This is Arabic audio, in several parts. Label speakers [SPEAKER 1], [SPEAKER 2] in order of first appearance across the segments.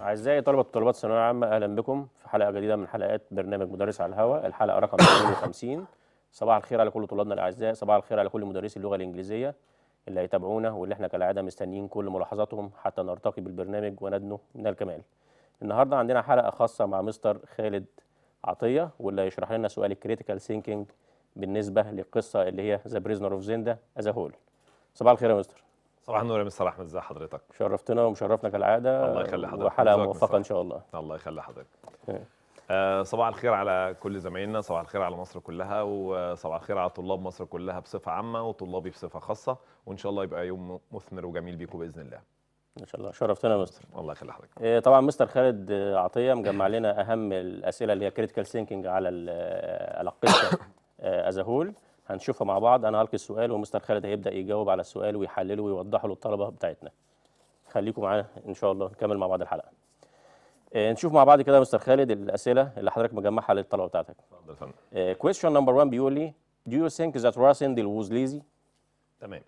[SPEAKER 1] أعزائي طلبة وطلبات الثانوية العامة أهلا بكم في حلقة جديدة من حلقات برنامج مدرس على الهواء الحلقة رقم 52 صباح الخير على كل طلابنا الأعزاء صباح الخير على كل مدرسي اللغة الإنجليزية اللي هيتابعونا واللي احنا كالعادة مستنيين كل ملاحظاتهم حتى نرتقي بالبرنامج وندنو من الكمال النهاردة عندنا حلقة خاصة مع مستر خالد عطية واللي هيشرح لنا سؤال الكريتيكال ثينكينج بالنسبة للقصة اللي هي ذا بريزنر اوف زيندا از هول صباح الخير يا مستر صباح النور يا مستر احمد ازي حضرتك شرفتنا ومشرفنا كالعاده الله يخلي حضرتك وحلقه موفقه ان شاء الله الله يخلي حضرتك إيه.
[SPEAKER 2] آه صباح الخير على كل زمايلنا صباح الخير على مصر كلها وصباح الخير على طلاب مصر كلها بصفه عامه وطلابي بصفه خاصه وان شاء الله يبقى يوم مثمر وجميل بيكم باذن
[SPEAKER 1] الله ان شاء الله شرفتنا يا مستر الله يخلي حضرتك إيه، طبعا مستر خالد عطيه مجمع لنا اهم الاسئله اللي هي كريتيكال ثينكينج على على القصه از آه، هول هنشوفها مع بعض انا هلقي السؤال ومستر خالد هيبدا يجاوب على السؤال ويحلله ويوضحه للطلبه بتاعتنا خليكم معانا ان شاء الله نكمل مع بعض الحلقه آه نشوف مع بعض كده يا مستر خالد الاسئله اللي حضرتك مجمعها للطلبه بتاعتك اتفضل آه كويستشن نمبر 1 بيقول لي do you think that Rasindel was lazy تمام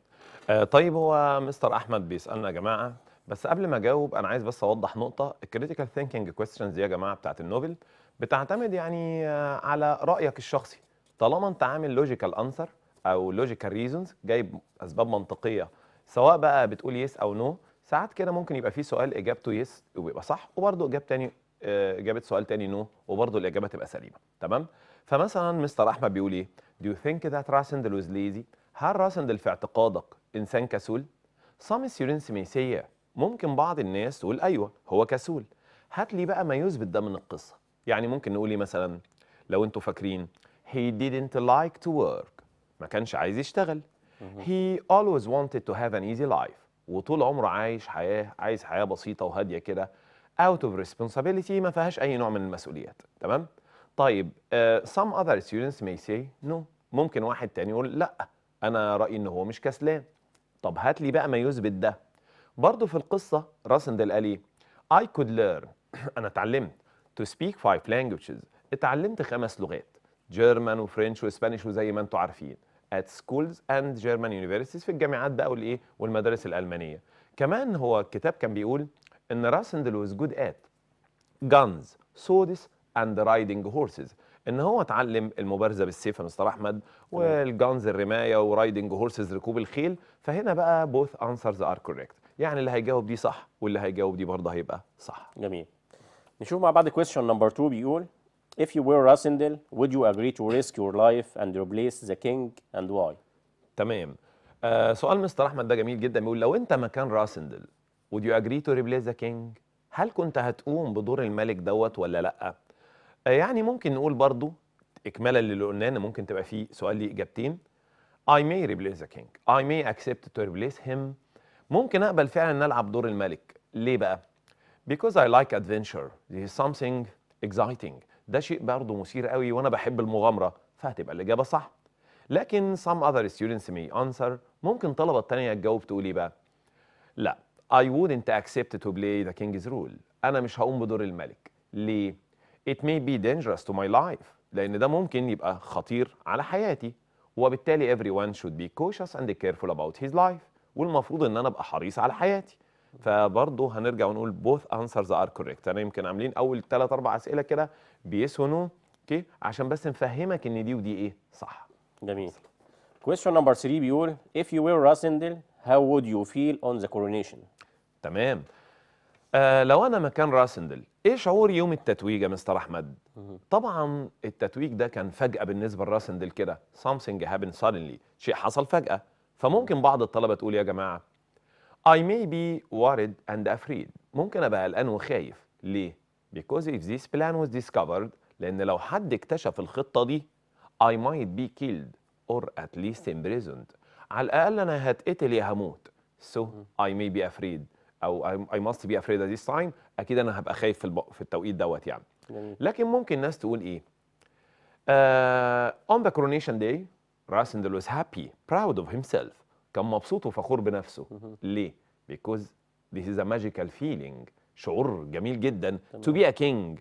[SPEAKER 1] آه طيب هو مستر احمد بيسالنا
[SPEAKER 2] يا جماعه بس قبل ما اجاوب انا عايز بس اوضح نقطه الكريتيكال ثينكينج كويستشنز دي يا جماعه بتاعت النوبل بتعتمد يعني آه، على رايك الشخصي طالما انت عامل لوجيكال انسر او لوجيكال ريزونز جايب اسباب منطقيه سواء بقى بتقول يس او نو ساعات كده ممكن يبقى في سؤال اجابته يس وبيبقى صح وبرده اجابه تاني آه، اجابه سؤال تاني نو وبرده الاجابه تبقى سليمه تمام فمثلا مستر احمد بيقول ايه Do you think that Rassendel was lazy? هل راسندل في اعتقادك إنسان كسول؟ Some students may say ممكن بعض الناس تقول أيوه هو كسول. هات لي بقى ما يثبت ده من القصة. يعني ممكن نقول إيه مثلا؟ لو أنتوا فاكرين He didn't like to work ما كانش عايز يشتغل He always wanted to have an easy life وطول عمره عايش حياة عايز حياة بسيطة وهادية كده out of responsibility ما فيهاش أي نوع من المسؤوليات تمام؟ طيب uh, some other students may say no ممكن واحد تاني يقول لا أنا رأيي إن هو مش كسلان طب هات لي بقى ما يثبت ده برضه في القصة راسندل قال إيه؟ I could learn أنا اتعلمت to speak five languages اتعلمت خمس لغات جيرمان وفرنش واسبانيش وزي ما انتم عارفين at schools and German universities في الجامعات بقى والايه والمدارس الالمانيه كمان هو الكتاب كان بيقول ان راسندل was good at guns swords and riding horses ان هو اتعلم المبارزه بالسيف يا مستر احمد والجانز الرمايه ورايدنج هورسز ركوب الخيل فهنا بقى بوث انسرز ار كوريكت يعني
[SPEAKER 1] اللي هيجاوب دي صح واللي هيجاوب دي برضه هيبقى صح جميل نشوف مع بعض كويستشن نمبر 2 بيقول If you were Rassendel, would you agree to risk your life and replace the king and why? تمام
[SPEAKER 2] آه سؤال مستر احمد ده جميل جدا بيقول لو انت مكان راسندل would you agree to replace the king هل كنت هتقوم بدور الملك دوت ولا لا آه يعني ممكن نقول برضو اكمالا للي قلناه ان ممكن تبقى فيه سؤال ليه اجابتين I may replace the king I may accept to replace him ممكن اقبل فعلا ان العب دور الملك ليه بقى because I like adventure this is something exciting ده شيء برضه مثير قوي وانا بحب المغامره فهتبقى الاجابه صح لكن some other students may answer ممكن طلبه الثانيه تجاوب تقول ايه بقى لا I wouldn't accept to play the king's role انا مش هقوم بدور الملك ليه it may be dangerous to my life لان ده ممكن يبقى خطير على حياتي وبالتالي everyone should be cautious and careful about his life والمفروض ان انا ابقى حريص على حياتي فبرضه هنرجع ونقول both answers are correct انا يمكن عاملين اول ثلاث اربع اسئله
[SPEAKER 1] كده بيس ونو اوكي عشان بس نفهمك ان دي ودي ايه صح جميل كويستشن نمبر 3 بيقول if you were Rasindel how would you feel on the coronation تمام آه لو انا مكان راسندل ايه شعور يوم التتويج يا مستر
[SPEAKER 2] احمد طبعا التتويج ده كان فجاه بالنسبه لراسندل كده something happened suddenly شيء حصل فجاه فممكن بعض الطلبه تقول يا جماعه I may be worried and afraid ممكن ابقى قلقان وخايف ليه because if this plan was discovered لأن لو حد اكتشف الخطة دي I might be killed or at least imprisoned على الأقل أنا هتقتل يا هموت so I may be afraid أو I must be afraid at this time أكيد أنا هبقى خايف في, في التوقيت دوت يعني جميل. لكن ممكن الناس تقول إيه uh, on the coronation day راسندل was happy proud of himself كان مبسوط وفخور بنفسه ليه because this is a magical feeling شعور جميل جدا تو بي ا كينج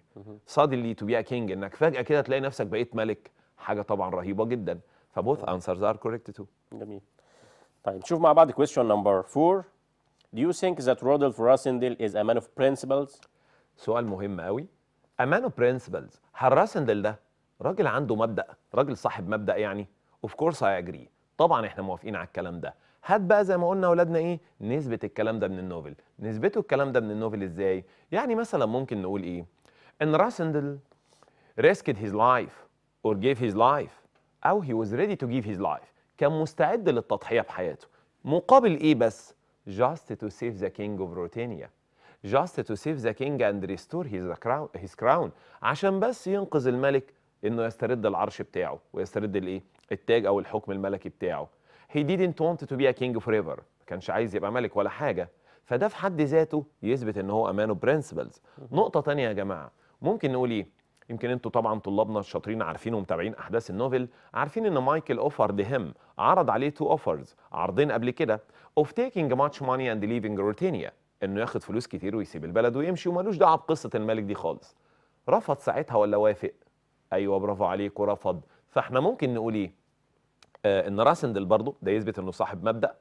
[SPEAKER 2] صادلي تو بي ا كينج انك فجاه كده تلاقي نفسك بقيت ملك حاجه طبعا رهيبه جدا فبوث انسرز
[SPEAKER 1] ار كوريكت تو جميل طيب نشوف مع بعض question نمبر 4 Do you think that Rodolf Rossendale is a man of principles؟ سؤال مهم قوي a man of
[SPEAKER 2] principles هل راسندل ده راجل عنده مبدأ راجل صاحب مبدأ يعني of course I agree طبعا احنا موافقين على الكلام ده هات بقى زي ما قلنا اولادنا ايه نسبه الكلام ده من النوفل نسبته الكلام ده من النوفل ازاي يعني مثلا ممكن نقول ايه ان راسندل risked هيز لايف اور جيف هيز لايف او هي واز ريدي تو جيف هيز لايف كان مستعد للتضحيه بحياته مقابل ايه بس جاست تو سيف ذا كينج اوف روتينيا just to save the king and restore his crown, his crown. عشان بس ينقذ الملك انه يسترد العرش بتاعه ويسترد الايه التاج او الحكم الملكي بتاعه he didn't want to be a king forever ما كانش عايز يبقى ملك ولا حاجه فده في حد ذاته يثبت ان هو امانه برنسبلز نقطه تانية يا جماعه ممكن نقول ايه يمكن انتوا طبعا طلابنا الشاطرين عارفين ومتابعين احداث النوفل عارفين ان مايكل اوفر دهم عرض عليه تو اوفرز عرضين قبل كده اوف تيكينج ماتش ماني اند ليفينج روتينيا انه ياخد فلوس كتير ويسيب البلد ويمشي ومالوش دعوه بقصه الملك دي خالص رفض ساعتها ولا وافق ايوه برافو عليك ورفض فاحنا ممكن نقول ايه آه، ان راسندل برضه ده يثبت انه صاحب مبدا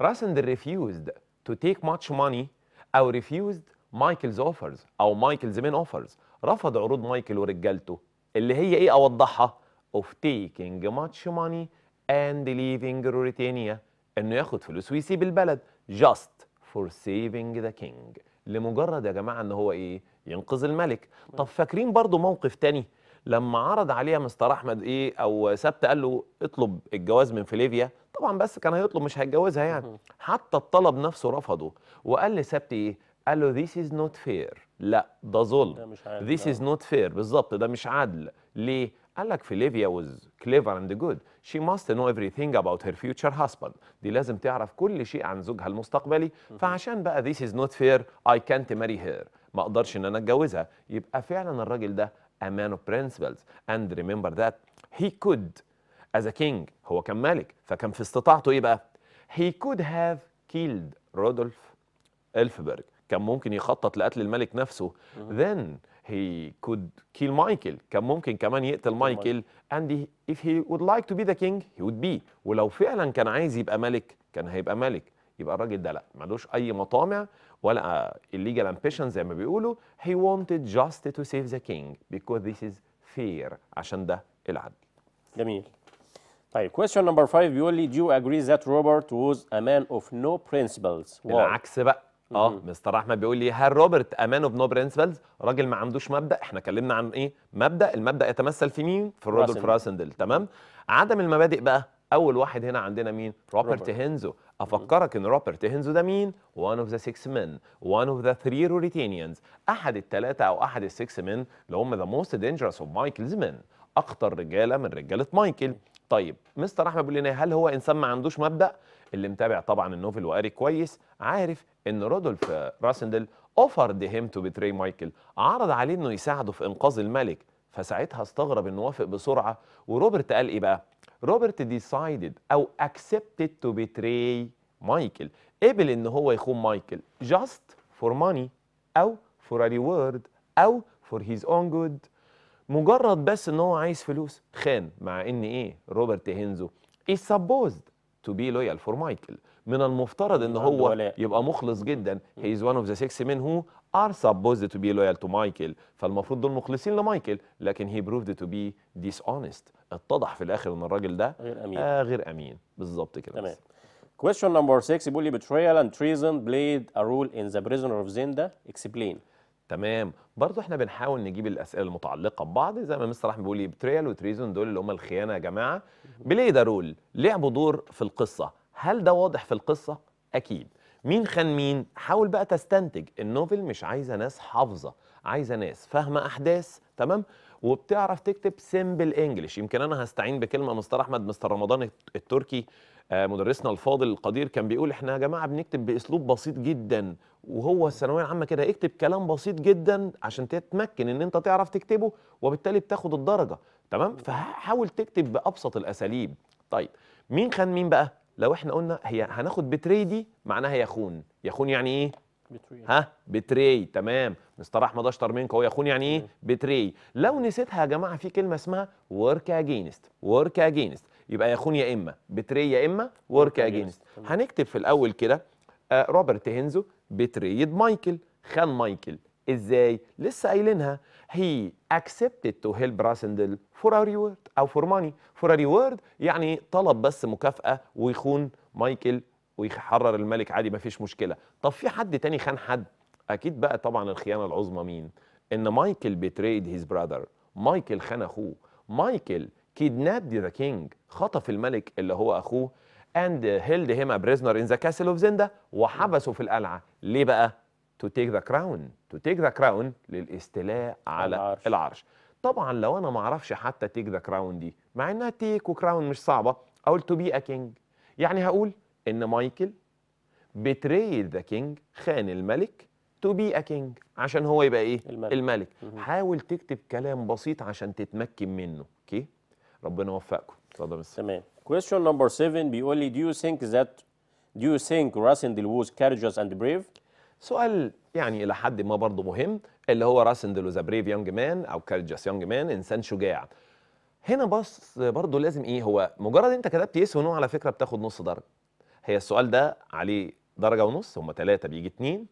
[SPEAKER 2] راسندل ريفيوزد تو تيك ماتش ماني او ريفيوزد مايكلز اوفرز او مايكلز مين اوفرز رفض عروض مايكل ورجالته اللي هي ايه اوضحها اوف تيكينج ماتش ماني اند ليفينج روريتانيا انه ياخد فلوس ويسيب البلد جاست فور سيفينج ذا كينج لمجرد يا جماعه ان هو ايه ينقذ الملك طب فاكرين برضو موقف تاني لما عرض عليها مستر احمد ايه او سبت قال له اطلب الجواز من فليفيا طبعا بس كان هيطلب مش هيتجوزها يعني حتى الطلب نفسه رفضه وقال لسبت ايه قال له this is not fair لا ده ظلم this is آه. not fair بالظبط ده مش عدل ليه قال لك فيليفيا was clever and good she must know everything about her future husband دي لازم تعرف كل شيء عن زوجها المستقبلي فعشان بقى this is not fair I can't marry her ما اقدرش ان انا اتجوزها يبقى فعلا الراجل ده a man of principles and remember that he could as a king هو كان ملك فكان في استطاعته ايه بقى he could have killed رودولف الفبرج كان ممكن يخطط لقتل الملك نفسه then he could kill مايكل كان ممكن كمان يقتل مايكل and he, if he would like to be the king he would be ولو فعلا كان عايز يبقى ملك كان هيبقى ملك يبقى الراجل ده لا ملوش اي مطامع ولا illegal ambition زي ما بيقولوا he wanted just to save the king
[SPEAKER 1] because this is fair عشان ده العدل جميل طيب question number 5 بيقول لي do you agree that Robert was a man of no principles Why? العكس بقى
[SPEAKER 2] اه مستر احمد بيقول لي هل روبرت امان اوف نو برنسبلز راجل ما عندوش مبدا احنا اتكلمنا عن ايه مبدا المبدا يتمثل في مين في رودولف راسندل تمام عدم المبادئ بقى اول واحد هنا عندنا مين روبرت, روبرت. هينزو افكرك ان روبرت هينزو ده مين؟ وان اوف ذا 6 مان، وان اوف ذا 3 روريتينيانز احد الثلاثه او احد السكس مان اللي هم ذا موست دينجرس اوف مايكلز مان، اخطر رجاله من رجاله مايكل. طيب مستر احمد بيقول لنا هل هو انسان ما عندوش مبدا؟ اللي متابع طبعا النوفل وقاري كويس عارف ان رودولف راسندل اوفرد هيم تو بتري مايكل، عرض عليه انه يساعده في انقاذ الملك، فساعتها استغرب انه وافق بسرعه وروبرت قال ايه بقى؟ روبرت ديسايدد او اكسبتد تو بتري مايكل قبل ان هو يخون مايكل جاست فور ماني او فور ا ريورد او فور هيز اون جود مجرد بس ان هو عايز فلوس خان مع ان ايه روبرت هينزو is سبوزد تو بي لويال فور مايكل من المفترض ان هو يبقى مخلص جدا هي از وان اوف ذا 6 مين هو ار سبوزد تو بي لويال تو مايكل فالمفروض دول مخلصين
[SPEAKER 1] لمايكل لكن هي بروفد تو بي ديس اونست اتضح في الاخر ان الراجل ده غير امين آه غير امين بالظبط كده تمام كويستشن نمبر 6 بيقول لي betrayal and treason played a role in the prisoner of Zenda اكسبلين تمام برضه احنا بنحاول نجيب الاسئله
[SPEAKER 2] المتعلقه ببعض زي ما مستر احمد بيقول لي بتريال وتريزون دول اللي هم الخيانه يا جماعه بلاي ذا رول لعبوا دور في القصه هل ده واضح في القصه اكيد مين خان مين حاول بقى تستنتج النوفل مش عايزه ناس حافظه عايزه ناس فاهمه احداث تمام وبتعرف تكتب سيمبل انجلش يمكن انا هستعين بكلمه مستر احمد مستر رمضان التركي آه، مدرسنا الفاضل القدير كان بيقول احنا يا جماعه بنكتب باسلوب بسيط جدا وهو الثانويه العامه كده اكتب كلام بسيط جدا عشان تتمكن ان انت تعرف تكتبه وبالتالي بتاخد الدرجه تمام فحاول تكتب بابسط الاساليب طيب مين خان مين بقى لو احنا قلنا هي هناخد بتري دي معناها يخون يخون يعني ايه بتري ها بتري تمام مستر احمد اشطر منك هو يخون يعني ايه بتري لو نسيتها يا جماعه في كلمه اسمها ورك اجينست ورك اجينست يبقى خون يا اما بتري يا اما ورك اجينست هنكتب في الاول كده آه، روبرت هينزو بتريد مايكل خان مايكل ازاي لسه قايلينها هي accepted تو هيلب راسندل فور ا ريورد او فور ماني فور ا ريورد يعني طلب بس مكافاه ويخون مايكل ويحرر الملك عادي ما فيش مشكله طب في حد تاني خان حد اكيد بقى طبعا الخيانه العظمى مين ان مايكل بتريد هيز براذر مايكل خان اخوه مايكل كيدناب ذا كينج خطف الملك اللي هو اخوه and held him ا prisoner in the castle of زندا وحبسه في القلعه ليه بقى to take the crown to take the crown للاستيلاء على العرش, العرش. طبعا لو انا ما اعرفش حتى تيك ذا كراون دي مع انها تيك وكراون مش صعبه اقول تو بي ا كينج يعني هقول ان مايكل بتريد ذا كينج خان الملك تو بي ا كينج عشان هو يبقى ايه الملك, الملك. حاول تكتب كلام بسيط عشان تتمكن منه اوكي okay? ربنا يوفقكم اتفضل مستر تمام
[SPEAKER 1] question number 7 بيقول لي do you think that do you think Rassendil was courageous and brave سؤال يعني الى حد ما برضه مهم اللي هو راسندل ذا بريف يونج مان او courageous
[SPEAKER 2] يونج مان انسان شجاع هنا بص برضه لازم ايه هو مجرد انت كتبت يس ونو على فكره بتاخد نص درجه هي السؤال ده عليه درجه ونص هم ثلاثه بيجي اثنين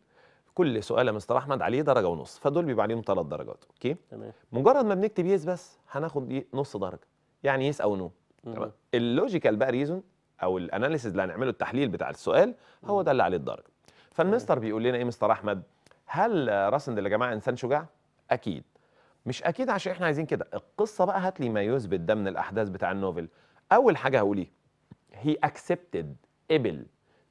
[SPEAKER 2] كل سؤال يا مستر احمد عليه درجه ونص فدول بيبقى عليهم ثلاث درجات اوكي تمام مجرد ما بنكتب يس بس هناخد إيه، نص درجه يعني يس او نو تمام اللوجيكال بقى ريزون او الاناليسيز اللي هنعمله التحليل بتاع السؤال هو ده اللي عليه الدرجه فالمستر بيقول لنا ايه مستر احمد هل راسندل يا جماعه انسان شجاع اكيد مش اكيد عشان احنا عايزين كده القصه بقى هات لي ما يثبت ده من الاحداث بتاع النوفل اول حاجه هقول ايه هي اكسبتد قبل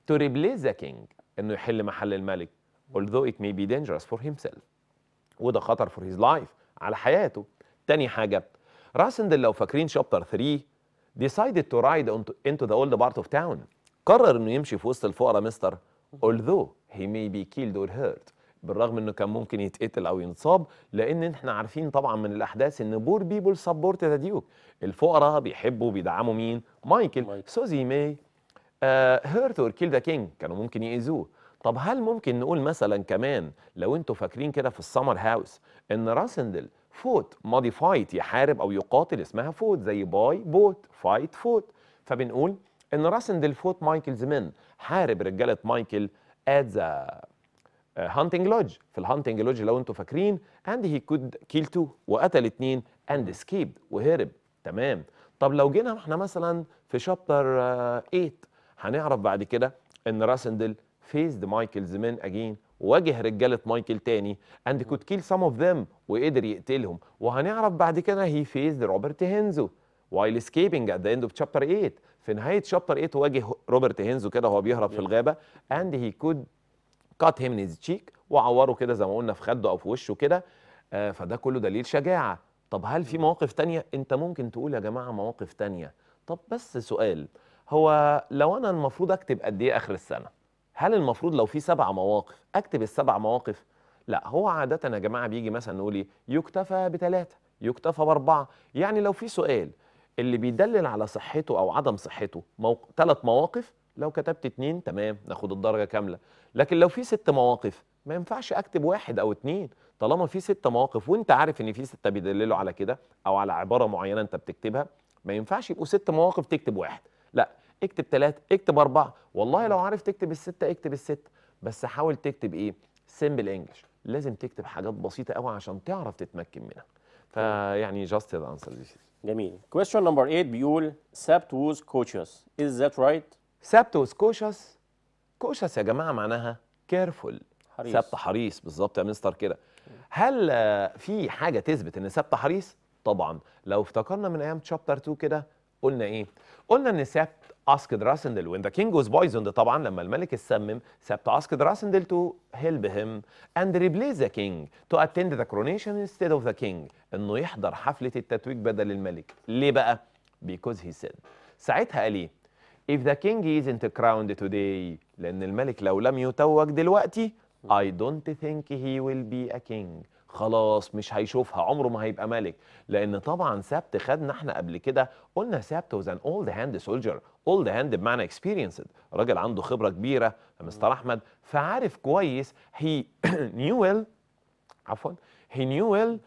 [SPEAKER 2] تو ريبليس ذا كينج انه يحل محل الملك although it may be dangerous for himself وده خطر for his life على حياته تاني حاجه راسندل لو فاكرين شابتر 3 decided to ride into the old part of town قرر انه يمشي في وسط الفقراء مستر although he may be killed or hurt بالرغم انه كان ممكن يتقتل او ينصاب لان احنا عارفين طبعا من الاحداث ان بور بيبول سبورت ذا ديوك الفقراء بيحبوا بيدعموا مين مايكل سوزي ماي هيرت اور كيل ذا كينج كانوا ممكن يأذوه طب هل ممكن نقول مثلا كمان لو انتوا فاكرين كده في السمر هاوس ان راسندل فوت ماضي فايت يحارب او يقاتل اسمها فوت زي باي بوت فايت فوت فبنقول ان راسندل فوت مايكلز من حارب رجاله مايكل ادز ذا هانتنج لودج في الهانتنج لودج لو انتم فاكرين اند هي كود كيل تو وقتل اثنين اند اسكيبد وهرب تمام طب لو جينا احنا مثلا في شابتر آه، 8 هنعرف بعد كده ان راسندل فيزد مايكلز من اجين واجه رجاله مايكل تاني اند كود كيل سام اوف ذم وقدر يقتلهم وهنعرف بعد كده هي فيز روبرت هينزو وايل سكيبنج ات ذا اند اوف شابتر 8 في نهايه شابتر 8 واجه روبرت هينزو كده وهو بيهرب في الغابه اند هي كود كات هيم هيز تشيك وعوره كده زي ما قلنا في خده او في وشه كده آه فده كله دليل شجاعه طب هل في مواقف تانية انت ممكن تقول يا جماعه مواقف تانية طب بس سؤال هو لو انا المفروض اكتب قد ايه اخر السنه هل المفروض لو في سبع مواقف اكتب السبع مواقف لا هو عاده يا جماعه بيجي مثلا نقول ايه يكتفى بثلاثه يكتفى باربعه يعني لو في سؤال اللي بيدلل على صحته او عدم صحته موق... ثلاث مواقف لو كتبت اثنين تمام ناخد الدرجه كامله لكن لو في ست مواقف ما ينفعش اكتب واحد او اثنين، طالما في ست مواقف وانت عارف ان في سته بيدللوا على كده او على عباره معينه انت بتكتبها ما ينفعش يبقوا ست مواقف تكتب واحد لا اكتب ثلاثة اكتب اربعه والله لو عارف تكتب السته اكتب السته بس حاول تكتب ايه سيمبل انجلش لازم تكتب حاجات بسيطه قوي عشان تعرف تتمكن منها
[SPEAKER 1] فيعني جاست ذا انسر جميل كويستشن نمبر 8 بيقول سابت was cautious إز ذات رايت سابت was cautious cautious يا جماعه معناها كيرفول
[SPEAKER 2] حريص سابت حريص بالظبط يا مستر كده هل آه، في حاجه تثبت ان سابت حريص طبعا لو افتكرنا من ايام تشابتر 2 كده قلنا ايه قلنا ان سابت اسك دراسندل وين ذا كينج واز بويزند طبعا لما الملك السمم سبت اسك دراسندل تو هيلب هيم اند ريبليز ذا كينج تو اتند ذا كرونيشن انستيد اوف ذا كينج انه يحضر حفله التتويج بدل الملك ليه بقى؟ بيكوز هي سيد ساعتها قال ايه؟ If the king isn't crowned today لأن الملك لو لم يتوج دلوقتي I don't think he will be a king خلاص مش هيشوفها عمره ما هيبقى ملك لأن طبعا سابت خدنا احنا قبل كده قلنا سبت was an old hand soldier اولد هاند بمعنى اكسبيرينسد راجل عنده خبره كبيره يا مستر احمد فعارف كويس هي نيو ويل عفوا هي نيو ويل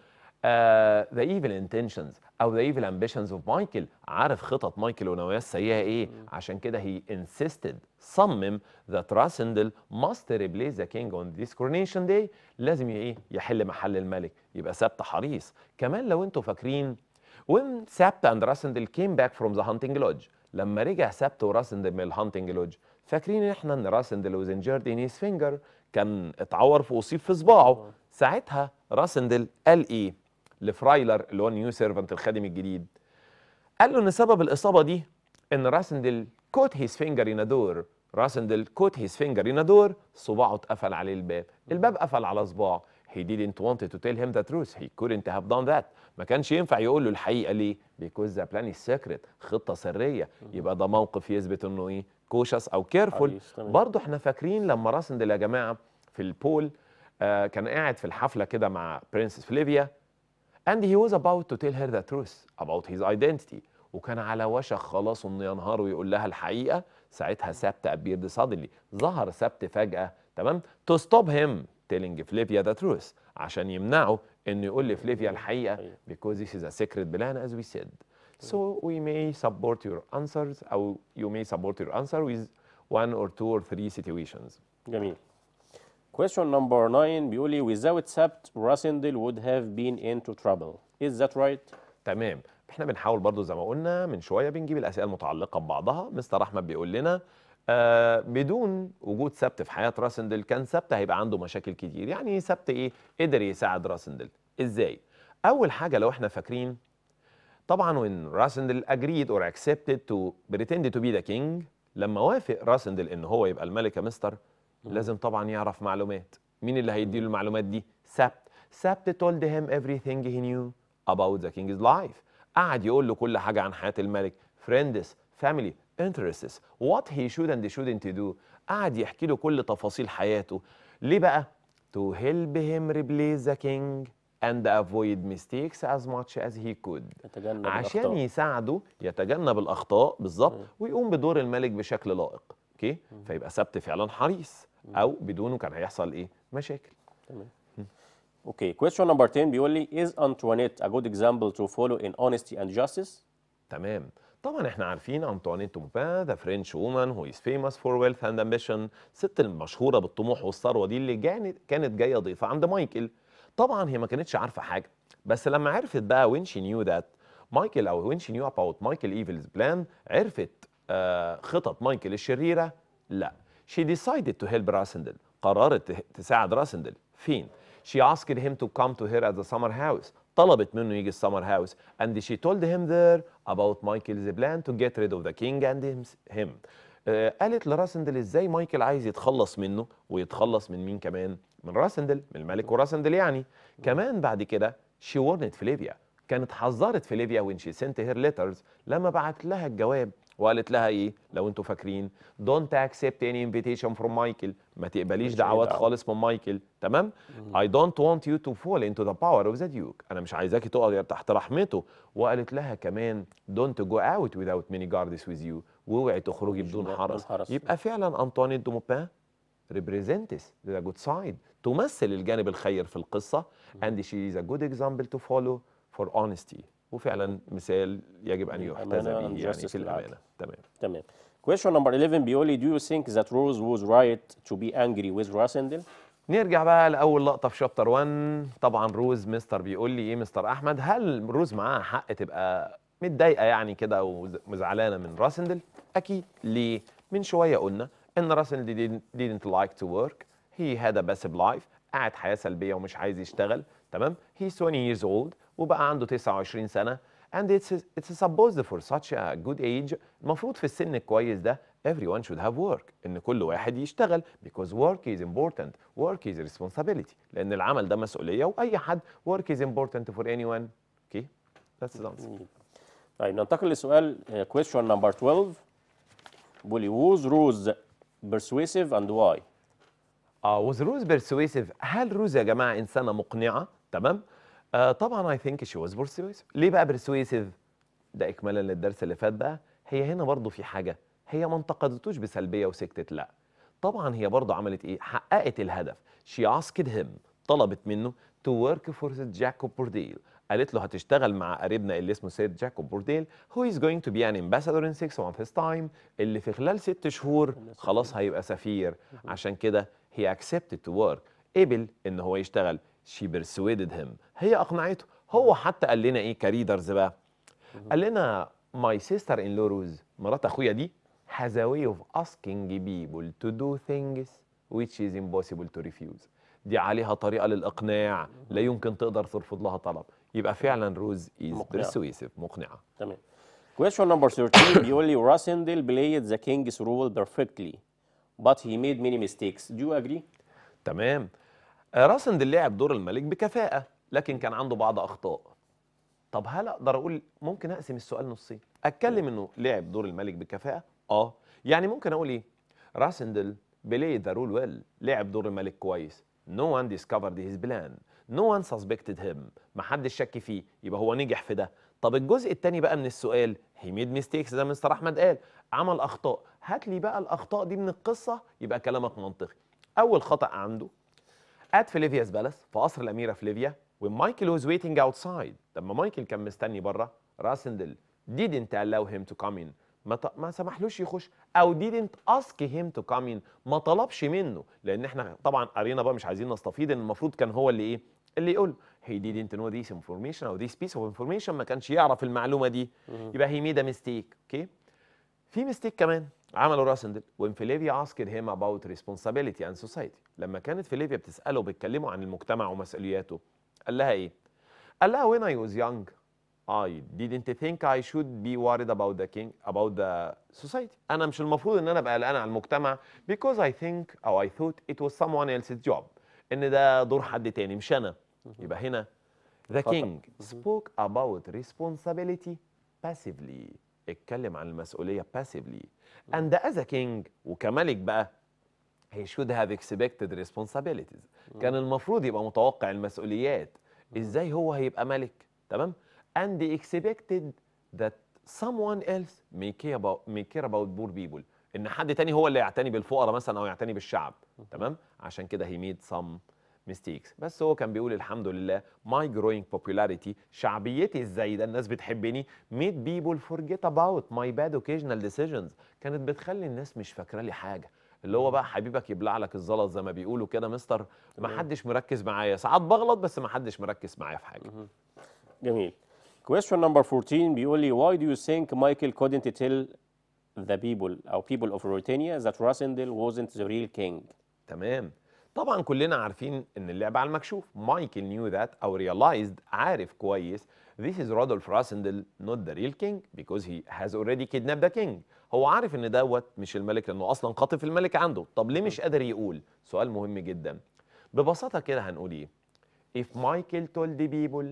[SPEAKER 2] ذا ايفل انتنشنز او ذا ايفل امبيشنز اوف مايكل عارف خطط مايكل ونواياه السيئه ايه عشان كده هي انسيستد صمم ذا تراسندل ماست ريبليس ذا كينج اون ذيس كورنيشن داي لازم ايه يحل محل الملك يبقى سبت حريص كمان لو انتوا فاكرين وين سابت اند راسندل كيم باك فروم ذا هانتنج لودج لما رجع سبت وراسند من الهانتنج لودج فاكرين ان احنا ان راسند لوزنجر دينيس فينجر كان اتعور في اصيب في صباعه ساعتها راسندل قال ايه لفرايلر اللي هو نيو سيرفنت الخادم الجديد قال له ان سبب الاصابه دي ان راسندل كوت هيز فينجر ان دور راسندل كوت هيز فينجر ان دور صباعه اتقفل عليه الباب الباب قفل على صباعه he didn't want to tell him the truth he couldn't have done that ما كانش ينفع يقول له الحقيقه ليه because the plan is secret خطه سريه يبقى ده موقف يثبت انه ايه كوشس او كيرفول برضه احنا فاكرين لما راسندل يا جماعه في البول آه كان قاعد في الحفله كده مع برنسس فليفيا and he was about to tell her the truth about his identity وكان على وشك خلاص انه ينهار ويقول لها الحقيقه ساعتها سبت ابيرد صادلي ظهر سبت فجاه تمام تو ستوب هيم تيلينج فليبيا ذا تروث عشان يمنعه انه يقول لفليبيا الحقيقه because this is a secret plan as we said so we may support your answers او you
[SPEAKER 1] may support your answer with one or two or three situations جميل question number 9 بيقول لي without Sabt Rassendil would have been into trouble is that right تمام احنا بنحاول برضو زي ما قلنا من شويه بنجيب الاسئله المتعلقه ببعضها
[SPEAKER 2] مستر احمد بيقول لنا آه بدون وجود سبت في حياه راسندل كان سبت هيبقى عنده مشاكل كتير يعني سبت ايه قدر يساعد راسندل ازاي اول حاجه لو احنا فاكرين طبعا وان راسندل اجريد اور اكسبتد تو بريتند تو بي ذا كينج لما وافق راسندل ان هو يبقى الملك مستر لازم طبعا يعرف معلومات مين اللي هيدي له المعلومات دي سبت سبت هيم ايفري everything هي نيو اباوت ذا كينجز لايف قعد يقول له كل حاجه عن حياه الملك فريندس فاميلي interests what he should and shouldn't do قعد يحكي له كل تفاصيل حياته ليه بقى to help him replace the king and avoid mistakes as much as he could يتجنب عشان الأخطاء. يساعده يتجنب الاخطاء بالظبط ويقوم بدور الملك بشكل لائق اوكي فيبقى سبت فعلا حريص او بدونه كان هيحصل ايه مشاكل تمام
[SPEAKER 1] اوكي كويستشن نمبر 10 بيقول لي از انتوانيت ا جود اكزامبل تو فولو ان اونستي اند جاستس تمام طبعا احنا عارفين انطوانيت تومبان
[SPEAKER 2] ذا فرنش وومن هو از فيموس فور ويلث اند امبيشن الست المشهوره بالطموح والثروه دي اللي كانت جايه ضيفه عند مايكل طبعا هي ما كانتش عارفه حاجه بس لما عرفت بقى وين شي نيو ذات مايكل او وين شي نيو اباوت مايكل ايفلز بلان عرفت آه خطط مايكل الشريره لا شي ديسايدد تو هيلب راسندل قررت تساعد راسندل فين شي اسكد هيم تو كام تو هير ات ذا سمر هاوس طلبت منه يجي السمر هاوس and she told him there about Michael's plan to get rid of the king and him آه قالت لراسندل ازاي مايكل عايز يتخلص منه ويتخلص من مين كمان من راسندل من الملك وراسندل يعني كمان بعد كده she warned فليفيا كانت حذرت فليفيا when she sent her letters لما بعت لها الجواب وقالت لها ايه لو انتوا فاكرين دونت اكسبت اني انفيتيشن فروم مايكل ما تقبليش دعوات خالص من مايكل تمام اي دونت want يو تو فول انتو ذا باور اوف ذا ديوك انا مش عايزاكي تقعدي تحت رحمته وقالت لها كمان دونت جو اوت without ميني guards ويز يو واوعي تخرجي بدون حرس. يبقى فعلا انطوني دوموبان represents ريبريزنتس ذا جود سايد تمثل الجانب الخير في القصه اند شي از ا جود اكزامبل تو فولو فور
[SPEAKER 1] honesty وفعلا مثال يجب ان يحتذى به يعني في الامانه تمام تمام question number 11 بيقول لي do you think that Rose was right to be angry with راسندل نرجع بقى لاول لقطه في شابتر 1 طبعا روز مستر بيقول لي ايه مستر احمد هل
[SPEAKER 2] روز معاها حق تبقى متضايقه يعني كده وزعلانه من راسندل اكيد ليه من شويه قلنا ان راسندل didn't like to work he had a passive life قاعد حياه سلبيه ومش عايز يشتغل تمام he's 20 years old وبقى عنده 29 سنه and it's it's supposed for such a good age المفروض في السن الكويس ده everyone should have work ان كل واحد يشتغل because work is important work is responsibility لان العمل ده مسؤوليه واي حد work is important for anyone okay that's the answer
[SPEAKER 1] طيب ننتقل لسؤال question number 12 بولي was روز persuasive and why؟ uh, was روز
[SPEAKER 2] persuasive هل روز يا جماعه انسانه مقنعه تمام؟ آه، طبعا اي ثينك شي واز برسويسيف ليه بقى برسويسيف ده اكمالا للدرس اللي فات بقى هي هنا برضه في حاجه هي ما انتقدتوش بسلبيه وسكتت لا طبعا هي برضه عملت ايه حققت الهدف شي asked هيم طلبت منه تو ورك فور جاكوب بورديل قالت له هتشتغل مع قريبنا اللي اسمه سيد جاكوب بورديل هو از جوينج تو بي ان امباسادور ان 6 وان تايم اللي في خلال ست شهور خلاص هيبقى سفير عشان كده هي اكسبتد تو ورك قبل ان هو يشتغل شي persuaded هيم هي اقنعته هو حتى قال لنا ايه كريدرز بقى قال لنا ماي سيستر ان لو روز مرات اخويا دي has a way of asking people to do things which is impossible to refuse دي عليها طريقه للاقناع لا يمكن تقدر ترفض لها طلب يبقى فعلا روز از persuasive مقنعه
[SPEAKER 1] تمام Question number 13 بيقول لي راسندل played the king's role perfectly but he made many mistakes. Do you agree؟ تمام
[SPEAKER 2] راسند لعب دور الملك بكفاءه لكن كان عنده بعض اخطاء طب هل اقدر اقول ممكن اقسم السؤال نصين اتكلم انه لعب دور الملك بكفاءه اه يعني ممكن اقول ايه راسندل بلاي ذا رول ويل لعب دور الملك كويس نو وان ديسكفرد هيز بلان نو وان سسبكتد هيم محدش شك فيه يبقى هو نجح في ده طب الجزء الثاني بقى من السؤال هي ميد ميستيكس زي ما مستر احمد قال عمل اخطاء هات لي بقى الاخطاء دي من القصه يبقى كلامك منطقي اول خطا عنده at Flavia's palace في قصر الأميرة فليفيا when Michael was waiting outside لما مايكل كان مستني بره راسندل didn't allow him to come in ما ط... ما سمحلوش يخش او didn't ask him to come in ما طلبش منه لان احنا طبعا قرينا بقى مش عايزين نستفيد ان المفروض كان هو اللي ايه اللي يقول he didn't know this information او this piece of information ما كانش يعرف المعلومه دي يبقى he made a mistake اوكي okay? في ميستيك كمان عمله راسندل when Flavia asked him about responsibility and society لما كانت في ليبيا بتساله بيتكلموا عن المجتمع ومسؤولياته قال لها ايه قال لها when I was young I didn't think I should be worried about the king about the society. أنا مش المفروض إن أنا أبقى قلقان على المجتمع because I think أو I thought it was someone else's job. إن ده دور حد تاني مش أنا. يبقى هنا the king spoke about responsibility passively. اتكلم عن المسؤولية passively. And as a king وكملك بقى هي شود هاف اكسبكتد ريسبونسابيلتيز كان المفروض يبقى متوقع المسؤوليات ازاي هو هيبقى ملك تمام اند اكسبكتد ذات سمون ايلس مي كير اباوت بور بيبول ان حد تاني هو اللي يعتني بالفقراء مثلا او يعتني بالشعب تمام عشان كده هي ميد سم ميستيكس بس هو كان بيقول الحمد لله ماي جروينج بوبولاريتي شعبيتي الزايده الناس بتحبني ميد بيبول فورجيت اباوت ماي باد اوكيجنال ديسيجنز كانت بتخلي الناس مش فاكره لي حاجه اللي هو بقى حبيبك يبلع لك الزلط زي ما بيقولوا كده مستر ما حدش مركز معايا ساعات بغلط بس ما حدش مركز معايا في حاجه
[SPEAKER 1] جميل question number 14 بيقول لي why do you think Michael couldn't tell the people او people of Rotania that Rosendale wasn't the real king تمام طبعا كلنا
[SPEAKER 2] عارفين ان اللعبه على المكشوف مايكل نيو ذات او realized عارف كويس This is Rodolf Rassendel, not the real king because he has already kidnapped the king. هو عارف ان دوت مش الملك لانه اصلا خاطف الملك عنده، طب ليه مش قادر يقول؟ سؤال مهم جدا. ببساطه كده هنقول ايه؟ If Michael told the people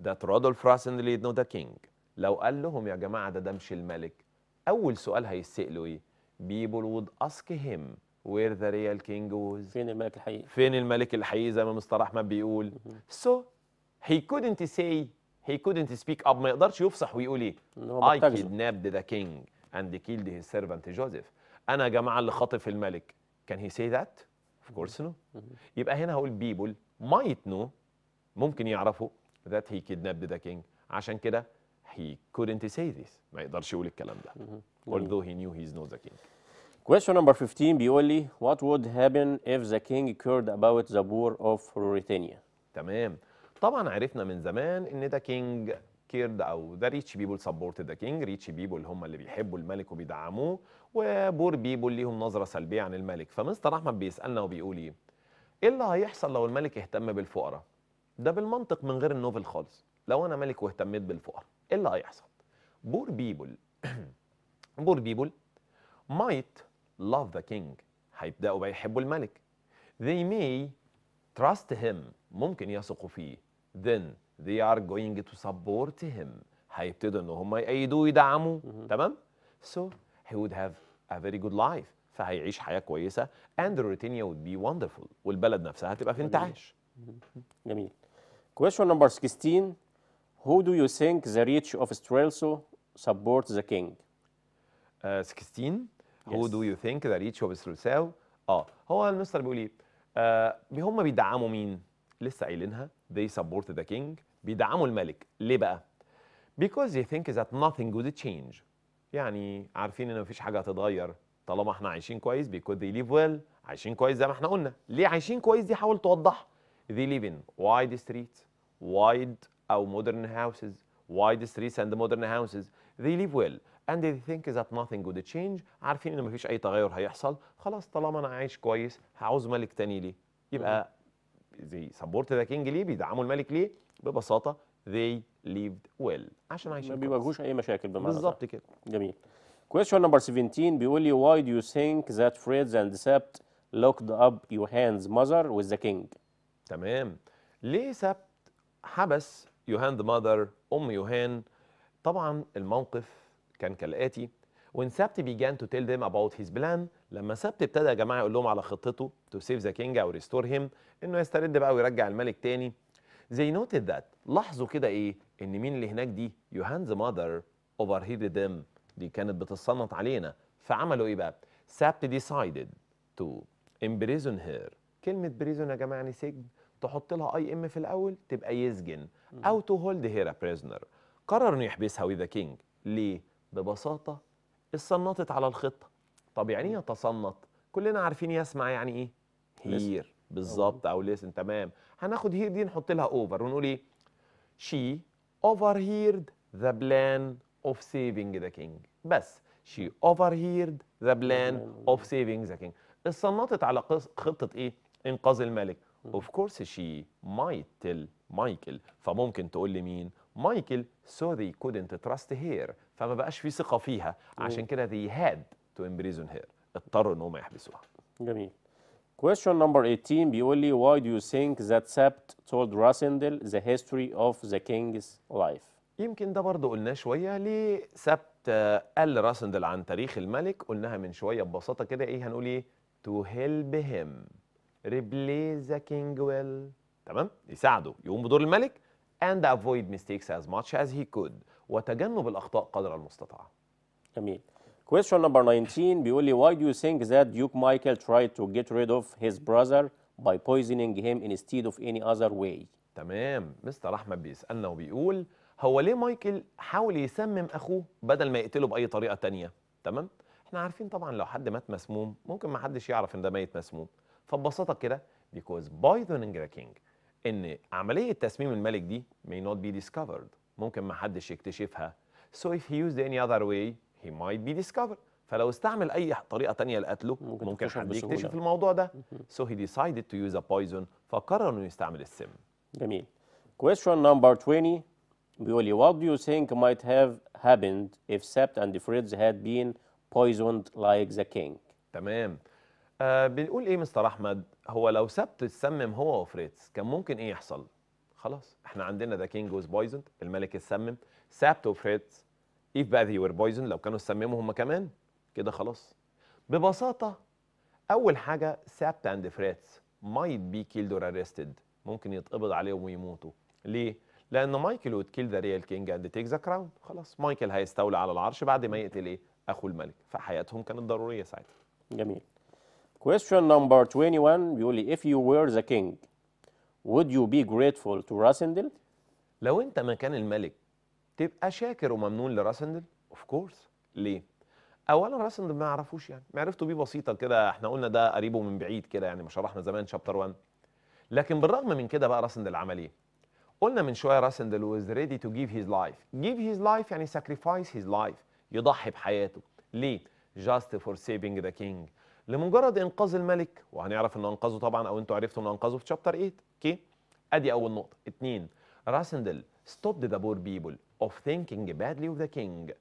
[SPEAKER 2] that Rodolf Rassendel is not the king لو قال لهم يا جماعه ده ده مش الملك اول سؤال هيسأله ايه؟ People would ask him where the real king was فين الملك الحقيقي؟ فين الملك الحقيقي زي ما مستر احمد بيقول؟ so he couldn't say هي couldn't speak up ما يقدرش يفصح ويقول ايه I kidnapped the king and killed his servant Joseph انا يا جماعه اللي خاطف الملك can he say that of course no يبقى هنا هقول people might know ممكن يعرفوا that he kidnapped the king عشان
[SPEAKER 1] كده he couldn't say this ما يقدرش يقول الكلام ده although he knew he's not the king Question number 15 بيقول لي what would happen if the king heard about the war of Ruritania تمام طبعا عرفنا من زمان ان ده كينج
[SPEAKER 2] كيرد او ذا ريتش بيبول سبورت ذا كينج ريتش بيبول هم اللي بيحبوا الملك وبيدعموه وبور بيبول ليهم نظره سلبيه عن الملك فمستر احمد بيسالنا وبيقول ايه ايه اللي هيحصل لو الملك اهتم بالفقراء ده بالمنطق من غير النوفل خالص لو انا ملك واهتميت بالفقراء ايه اللي هيحصل بور بيبول بور بيبول مايت لاف ذا كينج هيبداوا بقى يحبوا الملك they may trust him ممكن يثقوا فيه then they are going to support him هيبتدوا ان هم يأيدوه ويدعموه تمام so he would have a very good life فهيعيش حياه كويسه and Ruritania would be wonderful والبلد نفسها هتبقى في انتعاش
[SPEAKER 1] جميل question number 16 who do you think the rich of Strelso support the king uh, 16 yes. who do you think the rich of Strelso اه هو المستر بيقول ايه آه هم
[SPEAKER 2] بيدعموا مين لسه قايلينها they support the king بيدعموا الملك ليه بقى because they think that nothing would change يعني عارفين ان مفيش حاجه هتتغير طالما احنا عايشين كويس because they live well عايشين كويس زي ما احنا قلنا ليه عايشين كويس دي حاول توضحها they live in wide streets wide او modern houses wide streets and modern houses they live well and they think that nothing would change عارفين ان مفيش اي تغير هيحصل خلاص طالما انا عايش كويس هعوز ملك تاني ليه يبقى they support the king ليه بيدعموا الملك ليه ببساطه they lived
[SPEAKER 1] well عشان عايشين ما بيواجهوش اي مشاكل بمعنى بالظبط كده جميل question number 17 بيقول لي why do you think that Fritz and Sept locked up hands mother with the king تمام ليه سبت حبس يوهان the mother ام
[SPEAKER 2] يوهان طبعا الموقف كان كالاتي when Sabti began to tell them about his plan لما سبت ابتدى يا جماعه يقول لهم على خطته to save the king او restore him انه يسترد بقى ويرجع الملك تاني they noted that لاحظوا كده ايه ان مين اللي هناك دي يوهانز mother overheated them دي كانت بتتصنط علينا فعملوا ايه بقى سابت decided to imprison her كلمه بريزون يا جماعه يعني سجن تحط لها اي ام في الاول تبقى يسجن او تو هولد هير بريزنر قرر انه يحبسها ذا كينج ليه ببساطه اتصنتت على الخطه طب يعني ايه تصنط كلنا عارفين يسمع يعني ايه هير بالظبط او ليسن تمام هناخد هير دي نحط لها اوفر ونقول ايه شي هيرد the plan of saving the king بس she هيرد the plan of saving the king اتصنتت على خطه ايه انقاذ الملك اوف كورس شي مايت تيل مايكل فممكن تقول لي مين مايكل so they couldn't trust her فما بقاش في ثقه فيها عشان كده they had to
[SPEAKER 1] imprison her اضطروا ان هم يحبسوها جميل Question number 18 بيقول لي why do you think that Sept told Rasindel the history of the king's life؟ يمكن ده برضه قلناه شويه ليه سبت آه، قال راسندل عن تاريخ الملك قلناها
[SPEAKER 2] من شويه ببساطه كده ايه هنقول ايه؟ to help him replace the king will تمام؟ يساعده يقوم بدور الملك and avoid mistakes as much as he could وتجنب الأخطاء قدر المستطاع
[SPEAKER 1] جميل Question number 19 بيقول لي why do you think that Duke Michael tried to get rid of his brother by poisoning him instead of any other way تمام مستر أحمد بيسألنا وبيقول هو ليه
[SPEAKER 2] مايكل حاول يسمم أخوه بدل ما يقتله بأي طريقة ثانيه؟ تمام احنا عارفين طبعا لو حد مات مسموم ممكن ما حدش يعرف ان ده ميت مسموم فببساطه كده because poisoning the king ان عمليه تسميم الملك دي may not be discovered ممكن ما حدش يكتشفها so if he used any other way he might be discovered فلو استعمل اي طريقه ثانيه لقتله ممكن, ممكن حد يكتشف الموضوع ده so he decided to use a poison
[SPEAKER 1] فقرر انه يستعمل السم جميل question number 20 بيقول لي what do you think might have happened if Sept and Fritz had been poisoned like the king
[SPEAKER 2] تمام آه بنقول ايه مستر احمد هو لو سبت السمم هو وفريتز كان ممكن ايه يحصل خلاص احنا عندنا ذا كينج ويز بويزن الملك اتسمم سابت وفريت ايف بقى ذي وير بويزن لو كانوا اتسمموا هم كمان كده خلاص ببساطه اول حاجه سابت اند فريتس مايت بي كيلد اور اريستد ممكن يتقبض عليهم ويموتوا ليه لان مايكل وود كيل ذا ريال كينج اند تيك ذا كراون خلاص مايكل هيستولى على العرش بعد ما يقتل ايه اخو الملك فحياتهم كانت ضروريه ساعتها
[SPEAKER 1] جميل question number 21 بيقول لي if you were the king would you be grateful to راسندل
[SPEAKER 2] لو انت مكان الملك تبقى شاكر وممنون لراسندل اوف كورس ليه اولا راسندل ما يعرفوش يعني معرفته بيه بسيطه كده احنا قلنا ده قريبه من بعيد كده يعني ما شرحنا زمان شابتر 1 لكن بالرغم من كده بقى راسندل عمل ايه قلنا من شويه راسندل was ready to give his life give his life يعني sacrifice his life يضحي بحياته ليه just for saving the king لمجرد انقاذ الملك وهنعرف انه انقذه طبعا او انتوا عرفتوا انه انقذه في شابتر 8 اوكي ادي اول نقطه اثنين راسندل ستوب ذا بور بيبل اوف ثينكينج بادلي اوف ذا كينج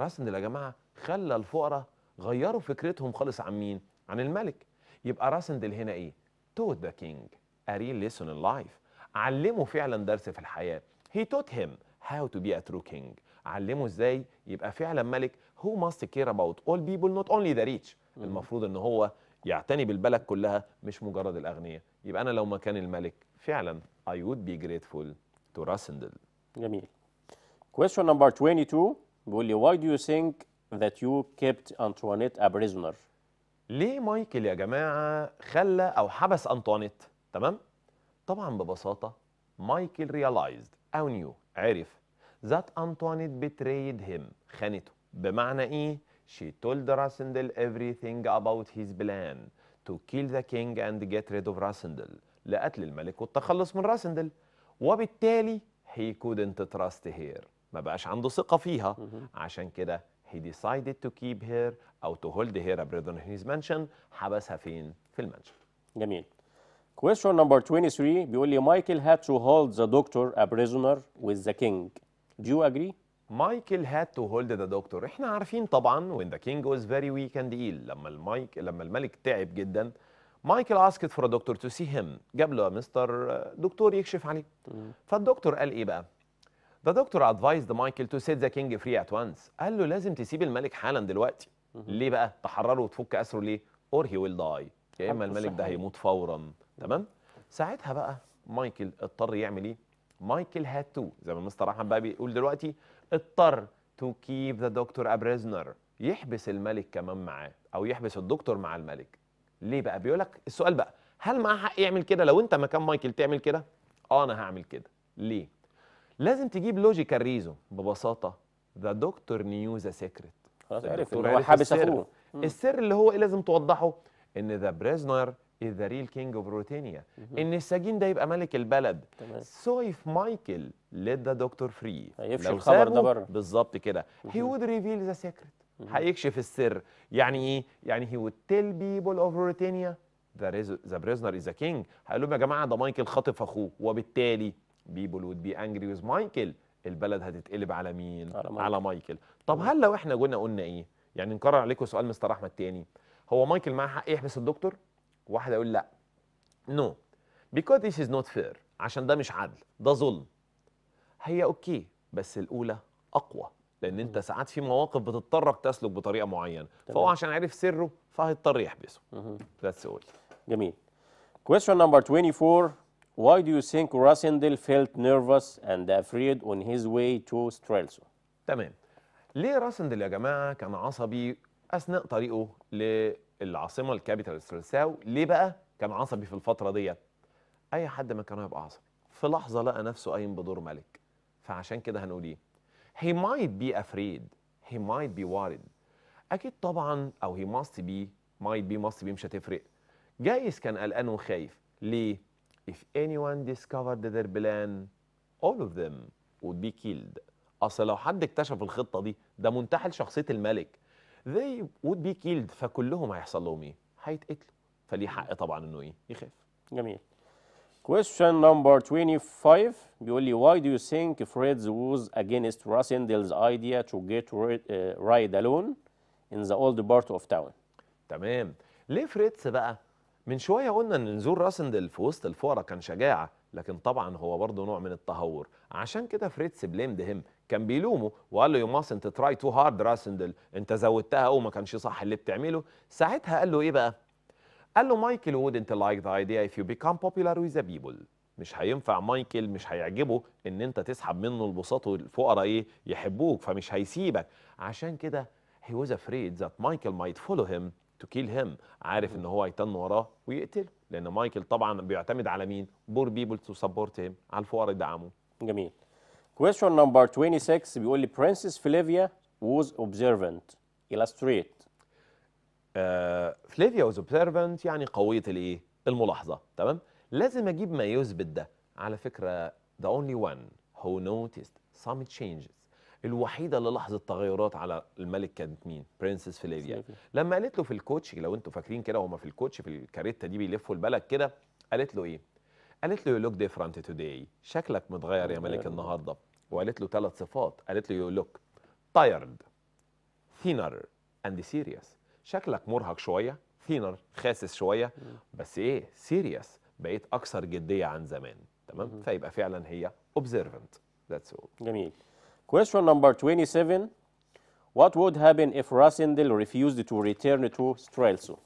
[SPEAKER 2] راسندل يا جماعه خلى الفقراء غيروا فكرتهم خالص عن مين عن الملك يبقى راسندل هنا ايه توت ذا كينج اريل ليسون ان لايف علمه فعلا درس في الحياه هي توت هيم هاو تو بي ا ترو كينج علمه ازاي يبقى فعلا ملك هو ماست كير اباوت اول بيبل نوت اونلي ذا ريتش المفروض ان هو يعتني بالبلد كلها مش مجرد الاغنياء يبقى انا لو مكان الملك فعلا I would be grateful to Rassendel
[SPEAKER 1] جميل question number 22 بيقول لي why do you think that you kept Antoinette a prisoner ليه مايكل يا جماعه خلى او حبس انطوانيت تمام
[SPEAKER 2] طبعا ببساطه مايكل realized او نيو عرف ذات انطوانيت betrayed him خانته بمعنى ايه She told Rasendel everything about his plan to kill the king and get rid of Rasendel لقتل الملك والتخلص من راسندل وبالتالي he couldn't trust her ما بقاش عنده ثقة فيها عشان كده he decided to keep her أو to hold her abroad in his mansion حبسها فين؟ في المنشن
[SPEAKER 1] جميل question number 23 بيقول لي مايكل had to hold the doctor a prisoner with the king do you agree؟ مايكل هاد تو هولد ذا دكتور احنا عارفين طبعا وين ذا كينج واز فيري ويك اند
[SPEAKER 2] ايل لما المايك لما الملك تعب جدا مايكل اسكت فور دكتور تو سي هيم جاب له مستر آه، دكتور يكشف عليه فالدكتور قال ايه بقى ذا دكتور ادفايزد مايكل تو سيت ذا كينج فري ات وانس قال له لازم تسيب الملك حالا دلوقتي ليه بقى تحرره وتفك اسره ليه اور هي ويل داي يا اما الملك ده هيموت فورا تمام ساعتها بقى مايكل اضطر يعمل ايه مايكل هاد تو زي ما مستر احمد بقى بيقول دلوقتي اضطر تو كيب ذا دكتور ابريزنر يحبس الملك كمان معاه او يحبس الدكتور مع الملك ليه بقى بيقول لك السؤال بقى هل معاه حق يعمل كده لو انت مكان مايكل تعمل كده اه انا هعمل كده ليه لازم تجيب لوجيكال ريزو ببساطه ذا دكتور نيو ذا سيكريت خلاص عرف هو حابس اخوه السر اللي هو ايه لازم توضحه ان ذا بريزنر ذا ريل كينج اوف روتينيا ان السجين ده يبقى ملك البلد سويف مايكل ليد ذا دكتور فري هيفشي الخبر ده بره بالظبط كده هي وود ريفيل ذا سيكريت هيكشف السر يعني ايه يعني هي وود تيل بيبول اوف روتينيا ذا بريزنر از ا كينج هيقول لهم يا جماعه ده مايكل خاطف اخوه وبالتالي بيبول وود بي انجري ويز مايكل البلد هتتقلب على مين على مايكل, على مايكل. طب هل لو احنا قلنا قلنا ايه يعني نكرر عليكم سؤال مستر احمد تاني هو مايكل معاه حق يحبس الدكتور واحد هيقول لا نو بيكوز ذيس از نوت فير عشان ده مش عدل ده ظلم هي اوكي بس الاولى اقوى لان انت ساعات في مواقف بتضطرك تسلك بطريقه معينه فهو عشان عرف سره فهيضطر يحبسه ذاتس اول
[SPEAKER 1] جميل question number 24 why do you think Rossendel felt nervous and afraid on his way to Strelso تمام
[SPEAKER 2] ليه راسندل يا جماعه كان عصبي اثناء طريقه ل العاصمه الكابيتال سيرساو ليه بقى كان عصبي في الفتره ديت اي حد ما كان هيبقى عصبي في لحظه لقى نفسه قايم بدور ملك فعشان كده هنقول ايه he might be afraid he might be worried اكيد طبعا او he must be might be must be مش هتفرق جايز كان قلقان وخايف ليه if anyone discovered their plan all of them would be killed اصل لو حد اكتشف الخطه دي ده منتحل شخصيه الملك they would be killed فكلهم هيحصل لهم ايه؟ هيتقتلوا
[SPEAKER 1] فليه حق طبعا انه ايه؟ يخاف. جميل. Question number 25 بيقول لي why do you think Fritz was against Rosendale's idea to get uh, ride alone in the old part of town؟ تمام. ليه فريتز بقى؟ من شويه قلنا ان نزور راسندل في وسط الفقراء
[SPEAKER 2] كان شجاعه لكن طبعا هو برضه نوع من التهور عشان كده فريتس بليم هيم كان بيلومه وقال له يو ماست انت تراي تو هارد راسندل انت زودتها او ما كانش صح اللي بتعمله ساعتها قال له ايه بقى قال له مايكل انت لايك ذا ايديا اف يو بيكام بوبولار ويز بيبل مش هينفع مايكل مش هيعجبه ان انت تسحب منه البساط والفقراء ايه يحبوك فمش هيسيبك عشان كده هي واز افريد ذات مايكل مايت فولو هيم تو كيل هيم عارف ان هو هيطن وراه ويقتله لان مايكل طبعا بيعتمد على مين
[SPEAKER 1] بور بيبل تو سبورت هيم على الفقراء يدعموه جميل question number 26 بيقول لي princess فليفيا was observant illustrate فليفيا آه، was observant يعني قويه الايه الملاحظه تمام لازم اجيب
[SPEAKER 2] ما يثبت ده على فكره the only one who noticed some changes الوحيده اللي لاحظت تغيرات على الملك كانت مين؟ برنسس فيليبيا لما قالت له في الكوتش لو انتوا فاكرين كده هما في الكوتش في الكاريتا دي بيلفوا البلد كده قالت له ايه؟ قالت له يو لوك ديفرنت توداي شكلك متغير يا ملك النهارده وقالت له ثلاث صفات قالت له يو لوك تايرد ثينر اند سيريس شكلك مرهق شويه ثينر خاسس شويه بس ايه سيريس بقيت اكثر جديه
[SPEAKER 1] عن زمان تمام فيبقى فعلا هي اوبزرفنت ذاتس اول جميل Question number 27. What would happen if Rasindel refused to return to Strelso?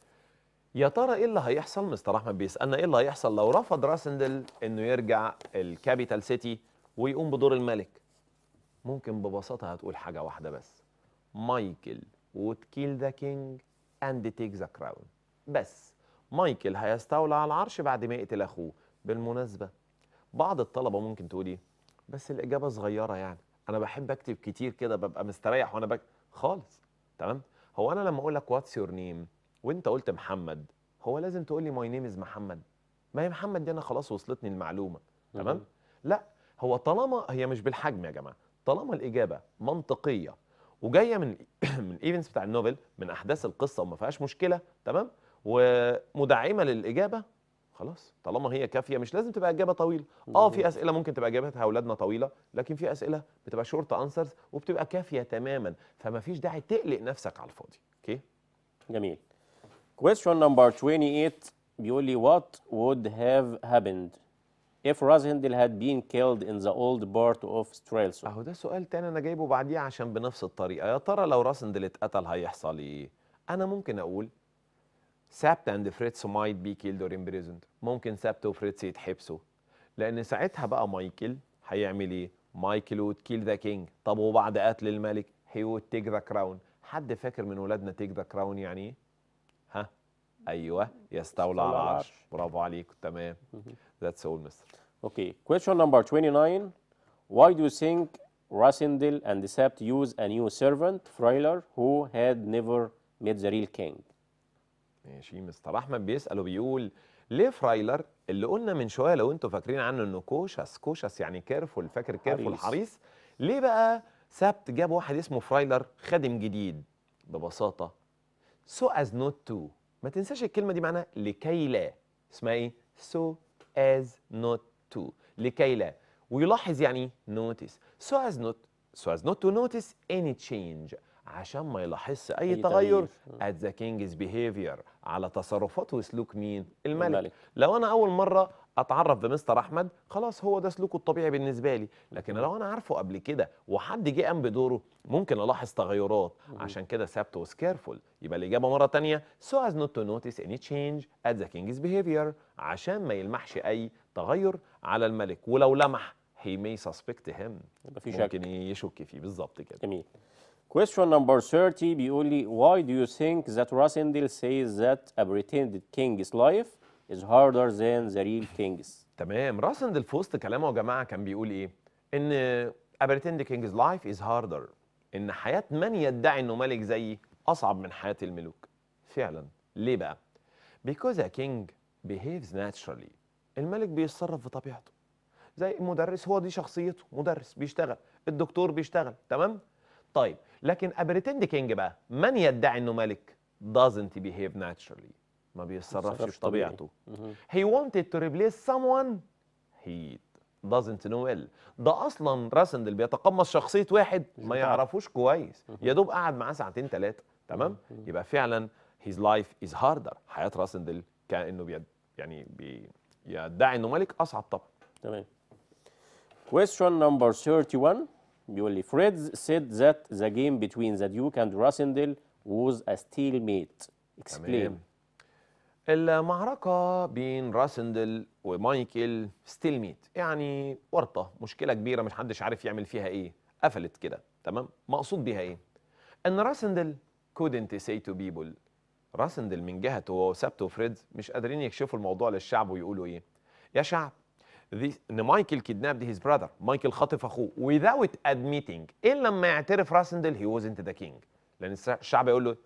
[SPEAKER 2] يا ترى ايه اللي هيحصل مستر احمد بيسالنا ايه اللي هيحصل لو رفض راسندل انه يرجع الكابيتال سيتي ويقوم بدور الملك ممكن ببساطه هتقول حاجه واحده بس مايكل would kill the king and take the crown بس مايكل هيستولى على العرش بعد ما يقتل اخوه بالمناسبه بعض الطلبه ممكن تقول ايه بس الاجابه صغيره يعني انا بحب اكتب كتير كده ببقى مستريح وانا بك خالص تمام هو انا لما اقول لك واتس يور نيم وانت قلت محمد هو لازم تقول لي ماي نيم از محمد ما هي محمد دي انا خلاص وصلتني المعلومه تمام لا هو طالما هي مش بالحجم يا جماعه طالما الاجابه منطقيه وجايه من من ايفنتس بتاع النوفل من احداث القصه وما فيهاش مشكله تمام ومدعمه للاجابه خلاص طالما هي كافيه مش لازم تبقى اجابه طويله اه في اسئله ممكن تبقى اجابتها اولادنا طويله لكن في اسئله بتبقى شورت انسرز وبتبقى كافيه تماما فما فيش داعي تقلق نفسك على الفاضي
[SPEAKER 1] اوكي جميل question number 28 بيقول لي what would have happened if Razhendil had been killed in the old part of Strelso اهو ده سؤال تاني انا
[SPEAKER 2] جايبه بعديه عشان بنفس الطريقه يا ترى لو رازندل اتقتل هيحصل ايه انا ممكن اقول سابت اند فريتس مايت بي كيلد اور امبريزند ممكن سابت وفريتس يتحبسوا لان ساعتها بقى مايكل هيعمل ايه مايكل وود كيل ذا كينج طب وبعد قتل الملك هي وود تيك ذا كراون حد فاكر من ولادنا تيك ذا كراون يعني ايه
[SPEAKER 1] ها ايوه يستولى على العرش برافو عليك تمام ذاتس اول مستر اوكي كويشن نمبر 29 why do you think Rasindel and Sept use a new servant, Freyler, who had never met the real king. ماشي مستر احمد بيسال وبيقول ليه فرايلر اللي قلنا من شويه
[SPEAKER 2] لو انتوا فاكرين عنه انه كوشس كوشس يعني كيرفول فاكر كيرفول حريص ليه بقى سبت جاب واحد اسمه فرايلر خادم جديد ببساطه سو از نوت تو ما تنساش الكلمه دي معناها لكي لا اسمها ايه سو از نوت تو لكي لا ويلاحظ يعني نوتس سو از نوت سو از نوت تو نوتس اني تشينج عشان ما يلاحظش اي, أي تغير ات ذا كينجز بيهيفير على تصرفات وسلوك مين الملك. الملك لو انا اول مره اتعرف بمستر احمد خلاص هو ده سلوكه الطبيعي بالنسبه لي لكن لو انا عارفه قبل كده وحد جه قام بدوره ممكن الاحظ تغيرات عشان كده سابت وسكيرفول يبقى الاجابه مره ثانيه سو از نوت تو نوتس اني تشينج ات ذا كينجز بيهيفير عشان ما يلمحش اي
[SPEAKER 1] تغير على الملك ولو لمح هي مي سسبكت هيم يبقى في شك ممكن يشك فيه بالظبط كده جميل Question number 30 بيقول لي Why do you think that Rasindel says that a pretended king's life is harder than the real king's؟ تمام راسندل في وسط كلامه يا جماعه كان بيقول ايه؟ ان a pretended king's life
[SPEAKER 2] is harder ان حياه من يدعي انه ملك زيي اصعب من حياه الملوك. فعلا ليه بقى؟ Because a king behaves naturally الملك بيتصرف بطبيعته زي المدرس هو دي شخصيته مدرس بيشتغل الدكتور بيشتغل تمام؟ طيب لكن ابريتند كينج بقى من يدعي انه ملك doesn't behave naturally ما بيتصرفش بطبيعته هي wanted to replace someone he doesn't know well ده اصلا راسند اللي بيتقمص شخصيه واحد ما يعرفوش كويس يا دوب قعد معاه ساعتين ثلاثه تمام يبقى فعلا his life is harder حياه راسندل كانه بيد يعني بيدعي انه ملك
[SPEAKER 1] اصعب طبعا تمام question number 31 بيقول لي فريد said that the game between the Duke and ووز was a ميت اكسبلين المعركة بين راسندل ومايكل
[SPEAKER 2] ستيل ميت يعني ورطة مشكلة كبيرة مش حدش عارف يعمل فيها ايه قفلت كده تمام مقصود بيها ايه ان راسندل couldn't say to people راسندل من جهته وسابته وفريد مش قادرين يكشفوا الموضوع للشعب ويقولوا ايه يا شعب this, ان مايكل kidnapped his brother مايكل خاطف اخوه without admitting الا لما يعترف راسندل he wasn't the king لان الشعب يقول له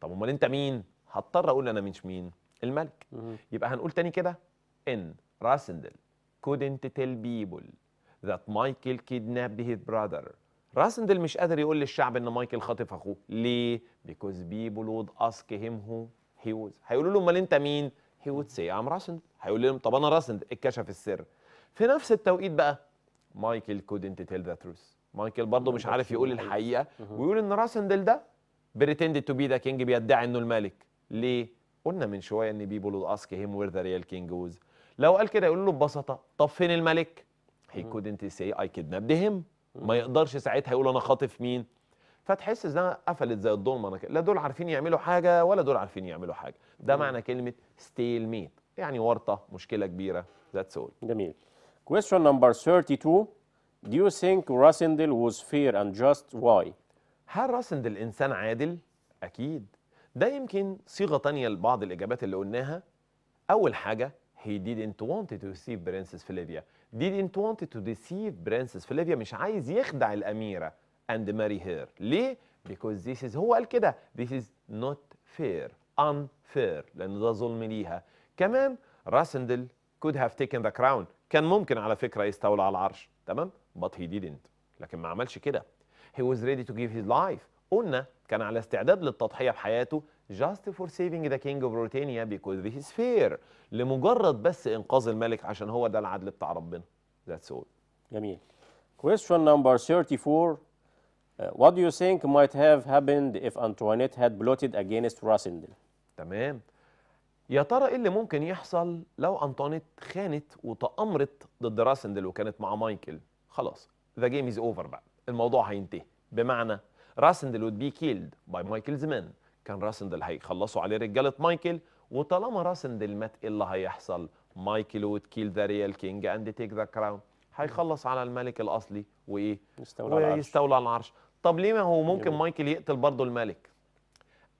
[SPEAKER 2] طب امال انت مين هضطر اقول انا مش مين الملك يبقى هنقول تاني كده ان راسندل couldn't tell people that مايكل kidnapped his brother راسندل مش قادر يقول للشعب ان مايكل خاطف اخوه ليه because people would ask him who he was هيقولوا له امال انت مين هي would say ام راسندل هيقول لهم طب انا راسندل اتكشف السر في نفس التوقيت بقى مايكل كودنت تيل ذا تروث مايكل برضه مش عارف يقول الحقيقه ويقول ان راسندل ده بريتند تو بي ذا كينج بيدعي انه الملك ليه قلنا من شويه ان بيبول اسك هيم وير ذا ريال كينج ووز لو قال كده يقول له ببساطه طب فين الملك هي كودنت سي اي كيدنابد هيم ما يقدرش ساعتها يقول انا خاطف مين فتحس انها قفلت زي الضلمه انا لا دول عارفين يعملوا حاجه ولا دول عارفين
[SPEAKER 1] يعملوا حاجه ده معنى كلمه ستيل ميت يعني ورطه مشكله كبيره ذاتس اول جميل Question number 32. Do you think Rassendil was fair and just? Why? هل راسندل إنسان عادل؟ أكيد ده يمكن صيغة
[SPEAKER 2] تانية لبعض الإجابات اللي قلناها أول حاجة he didn't want to deceive Princess Flavia didn't want to deceive Princess Flavia مش عايز يخدع الأميرة and marry her ليه؟ because this is هو قال كده this is not fair unfair لأن ده ظلم ليها كمان راسندل could have taken the crown كان ممكن على فكره يستولى على العرش تمام but he didn't لكن ما عملش كده he was ready to give his life قلنا كان على استعداد للتضحيه بحياته just for saving the king of Britannia because this is fair لمجرد بس انقاذ الملك عشان هو ده
[SPEAKER 1] العدل بتاع ربنا that's all جميل question number 34 uh, what do you think might have happened if Antoinette had plotted against Rasindel تمام يا ترى ايه اللي ممكن يحصل لو انطونيت خانت
[SPEAKER 2] وتامرت ضد راسندل وكانت مع مايكل خلاص ذا جيم از اوفر بقى الموضوع هينتهي بمعنى راسندل would بي كيلد باي مايكلز مان كان راسندل هيخلصوا عليه رجاله مايكل وطالما راسندل مات ايه اللي هيحصل مايكل would كيل ذا ريال كينج اند تيك ذا كراون هيخلص على الملك الاصلي وايه يستولى على العرش يستولى على العرش طب ليه ما هو ممكن مايكل يقتل برضه الملك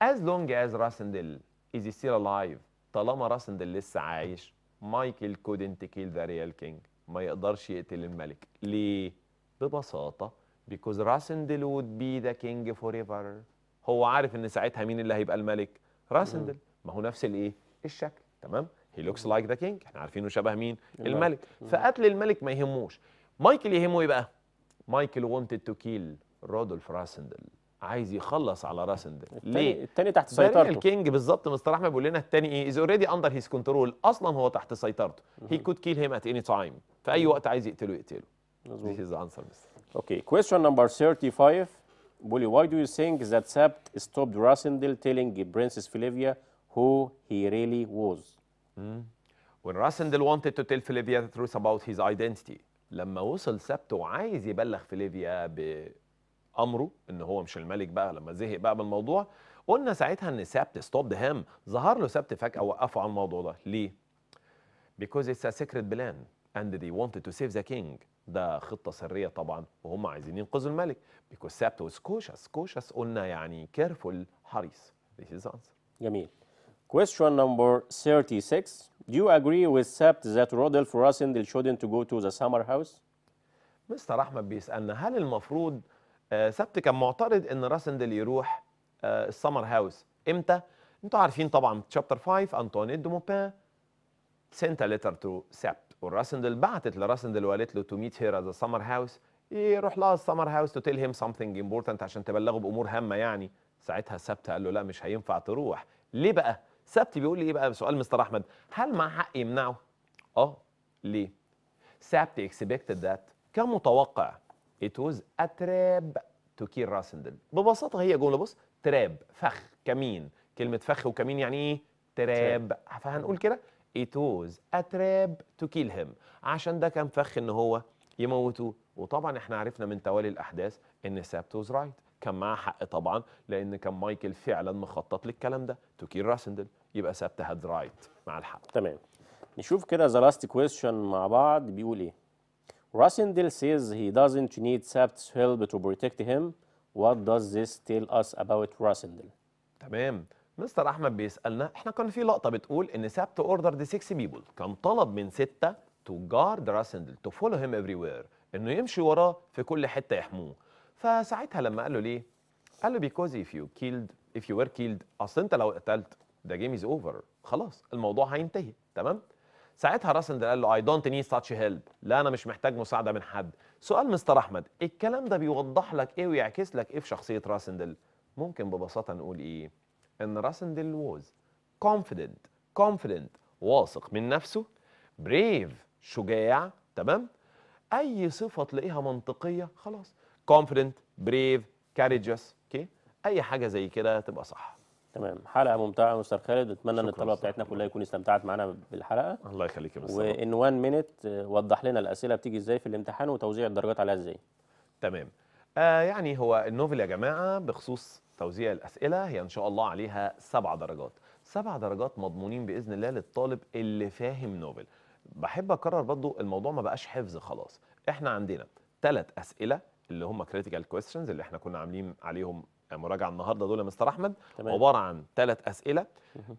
[SPEAKER 2] از لونج از راسندل از ستيل الايف طالما راسندل لسه عايش مايكل كودنت كيل ذا ريال كينج ما يقدرش يقتل الملك ليه ببساطه بيكوز راسندل وود بي ذا كينج فور ايفر هو عارف ان ساعتها مين اللي هيبقى الملك راسندل ما هو نفس الايه الشكل تمام هي لوكس لايك ذا كينج احنا عارفينه شبه مين الملك فقتل الملك ما يهموش مايكل يهمه ايه بقى مايكل wanted تو كيل رودولف راسندل عايز يخلص على راسن ليه الثاني تحت سيطرته الكينج بالظبط مستر احمد بيقول لنا الثاني ايه از اوريدي اندر هيز كنترول اصلا هو تحت سيطرته هي كود كيل هيم ات اني تايم في اي وقت عايز يقتله يقتله مظبوط
[SPEAKER 1] this مستر اوكي question نمبر 35 بولي why do you think that سابت stopped Rassendil telling Princess فيليفيا who he really was وين
[SPEAKER 2] hmm. when وونتد wanted to tell ذا the truth about his identity لما وصل سبت وعايز يبلغ فيليفيا ب امره ان هو مش الملك بقى لما زهق بقى من الموضوع قلنا ساعتها ان سبت ستوب ذا هام ظهر له سبت فجاه وقفه على الموضوع ده ليه؟ because it's a secret plan and they wanted to save the king ده خطة سرية طبعا وهم عايزين ينقذوا الملك because سبت was cautious cautious قلنا يعني careful حريص this is the answer
[SPEAKER 1] جميل Question number 36 Do you agree with Sept that Rodolf Rossendil shouldn't go to the summer house?
[SPEAKER 2] مستر أحمد بيسألنا هل
[SPEAKER 1] المفروض آه،
[SPEAKER 2] سبت كان معترض ان راسندل يروح آه، السمر هاوس امتى؟ انتوا عارفين طبعا تشابتر 5 انطوني دو موبان سنت ليتر تو سبت وراسندل بعتت لراسندل وقالت له تو ميت هير ذا سمر هاوس يروح لها السمر هاوس تو تيل هيم سمثينج امبورتنت عشان تبلغه بامور هامه يعني ساعتها سبت قال له لا مش هينفع تروح ليه بقى؟ سبت بيقول لي ايه بقى سؤال مستر احمد هل مع حق يمنعه؟ اه ليه؟ سبت اكسبكتد ذات كان متوقع It was a trap to kill Rassendel ببساطة هي جملة بص تراب فخ كمين كلمة فخ وكمين يعني ايه؟ تراب فهنقول كده It was a trap to kill him عشان ده كان فخ ان هو يموتوه وطبعا احنا عرفنا من توالي الاحداث ان سابتوز رايت كان معاه حق طبعا لان كان مايكل فعلا مخطط للكلام ده تو كيل راسندل
[SPEAKER 1] يبقى سابت هاد رايت مع الحق تمام نشوف كده ذا لاست كويستشن مع بعض بيقول ايه Rossendale says he doesn't need Sabt's help to protect him. What does this tell us about Rossendale?
[SPEAKER 2] تمام مستر احمد بيسالنا احنا كان في لقطه بتقول ان سابت اوردر 6 بيبول كان طلب من سته تو جارد راسندل تو فولو هيم افري انه يمشي وراه في كل حته يحموه فساعتها لما قال له ليه قال له بيكوز اف يو كيلد اف يو وير كيلد اصل انت لو قتلت ذا جيم از اوفر خلاص الموضوع هينتهي تمام ساعتها راسندل قال له اي دونت نيد ساتش هيلب لا انا مش محتاج مساعده من حد سؤال مستر احمد الكلام ده بيوضح لك ايه ويعكس لك ايه في شخصيه راسندل ممكن ببساطه نقول ايه ان راسندل ووز كونفيدنت كونفيدنت واثق من نفسه بريف شجاع تمام اي صفه تلاقيها منطقيه خلاص كونفيدنت بريف
[SPEAKER 1] كاريجس اوكي اي حاجه زي كده تبقى صح تمام حلقه ممتعه مستر خالد اتمنى ان الطلبه بتاعتنا كلها يكون استمتعت معانا بالحلقه الله يخليك يا مستر وان 1 مينيت آه، وضح لنا الاسئله بتيجي ازاي في الامتحان وتوزيع الدرجات عليها ازاي تمام آه يعني
[SPEAKER 2] هو النوفل يا جماعه بخصوص توزيع الاسئله هي ان شاء الله عليها سبع درجات سبع درجات مضمونين باذن الله للطالب اللي فاهم نوفل بحب اكرر برضو الموضوع ما بقاش حفظ خلاص احنا عندنا ثلاث اسئله اللي هم كريتيكال كويستشنز اللي احنا كنا عاملين عليهم مراجعه النهارده دول يا مستر احمد تمام. عباره عن ثلاث اسئله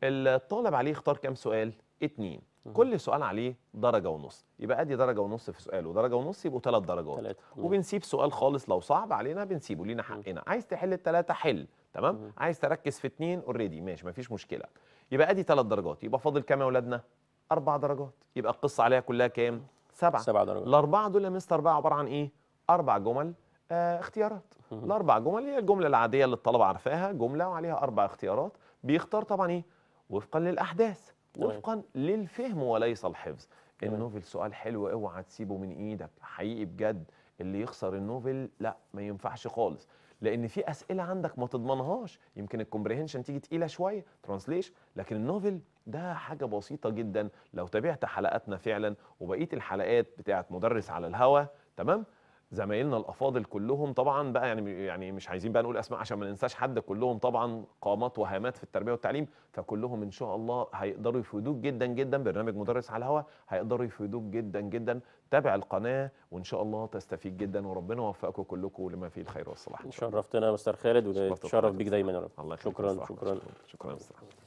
[SPEAKER 2] الطالب عليه يختار كام سؤال اتنين كل سؤال عليه درجة ونص يبقى ادي درجة ونص في سؤال ودرجة ونص يبقوا ثلاث درجات وبنسيب سؤال خالص لو صعب علينا بنسيبه لينا حقنا عايز تحل الثلاثة حل تمام عايز تركز في اتنين اوريدي ماشي مفيش مشكلة يبقى ادي ثلاث درجات يبقى فاضل كام يا اولادنا؟ أربع درجات يبقى القصة عليها كلها كام؟ سبعة سبع درجات الأربعة دول يا مستر بقى عبارة عن إيه؟ أربع جمل آه، اختيارات الاربع جمل هي الجمله العاديه اللي الطلبه عارفاها جمله وعليها اربع اختيارات بيختار طبعا ايه وفقا للاحداث وفقا للفهم وليس الحفظ النوفل سؤال حلو اوعى تسيبه من ايدك حقيقي بجد اللي يخسر النوفل لا ما ينفعش خالص لان في اسئله عندك ما تضمنهاش يمكن الكومبريهنشن تيجي تقيله شويه ترانسليشن لكن النوفل ده حاجه بسيطه جدا لو تابعت حلقاتنا فعلا وبقيه الحلقات بتاعه مدرس على الهوا تمام زمايلنا الافاضل كلهم طبعا بقى يعني يعني مش عايزين بقى نقول اسماء عشان ما ننساش حد كلهم طبعا قامات وهامات في التربيه والتعليم فكلهم ان شاء الله هيقدروا يفيدوك جدا جدا برنامج مدرس على الهواء هيقدروا يفيدوك جدا جدا تابع القناه وان شاء الله تستفيد جدا وربنا يوفقكم كلكم لما فيه الخير والصلاح
[SPEAKER 1] شرفتنا مستر خالد وتشرف بيك دايما يا رب الله شكرا شكرا شكرا, شكرا, شكرا, شكرا, شكرا, شكرا, شكرا, شكرا, شكرا